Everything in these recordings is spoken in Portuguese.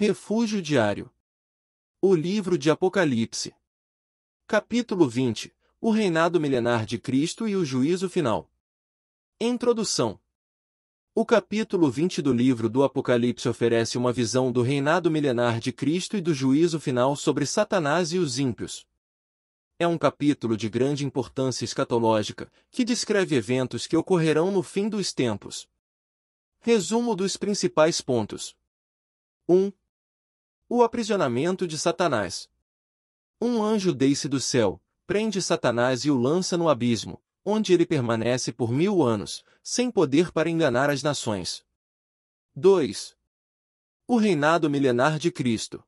Refúgio diário. O livro de Apocalipse. Capítulo 20. O reinado milenar de Cristo e o juízo final. Introdução. O capítulo 20 do livro do Apocalipse oferece uma visão do reinado milenar de Cristo e do juízo final sobre Satanás e os ímpios. É um capítulo de grande importância escatológica, que descreve eventos que ocorrerão no fim dos tempos. Resumo dos principais pontos. 1. O aprisionamento de Satanás. Um anjo desce do céu, prende Satanás e o lança no abismo, onde ele permanece por mil anos, sem poder para enganar as nações. 2. O reinado milenar de Cristo.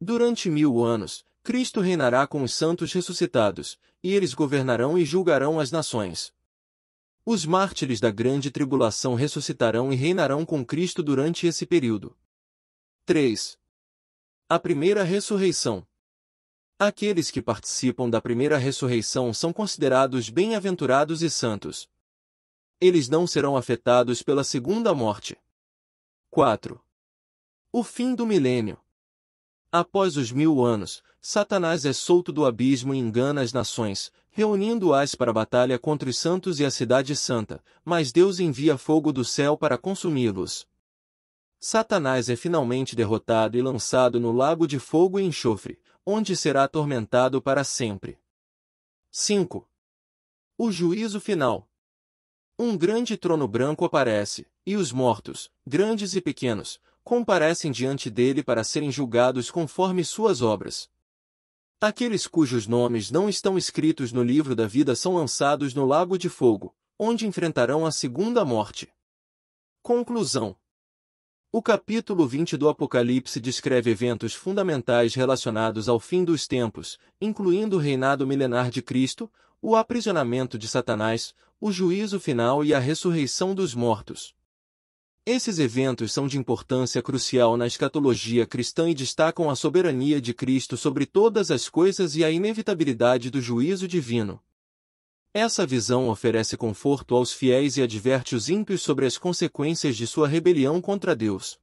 Durante mil anos, Cristo reinará com os santos ressuscitados, e eles governarão e julgarão as nações. Os mártires da grande tribulação ressuscitarão e reinarão com Cristo durante esse período. 3. A primeira ressurreição. Aqueles que participam da primeira ressurreição são considerados bem-aventurados e santos. Eles não serão afetados pela segunda morte. 4. O fim do milênio. Após os mil anos, Satanás é solto do abismo e engana as nações, reunindo-as para a batalha contra os santos e a Cidade Santa, mas Deus envia fogo do céu para consumi-los. Satanás é finalmente derrotado e lançado no lago de fogo e enxofre, onde será atormentado para sempre. 5. O juízo final. Um grande trono branco aparece, e os mortos, grandes e pequenos, comparecem diante dele para serem julgados conforme suas obras. Aqueles cujos nomes não estão escritos no livro da vida são lançados no lago de fogo, onde enfrentarão a segunda morte. Conclusão o capítulo 20 do Apocalipse descreve eventos fundamentais relacionados ao fim dos tempos, incluindo o reinado milenar de Cristo, o aprisionamento de Satanás, o juízo final e a ressurreição dos mortos. Esses eventos são de importância crucial na escatologia cristã e destacam a soberania de Cristo sobre todas as coisas e a inevitabilidade do juízo divino. Essa visão oferece conforto aos fiéis e adverte os ímpios sobre as consequências de sua rebelião contra Deus.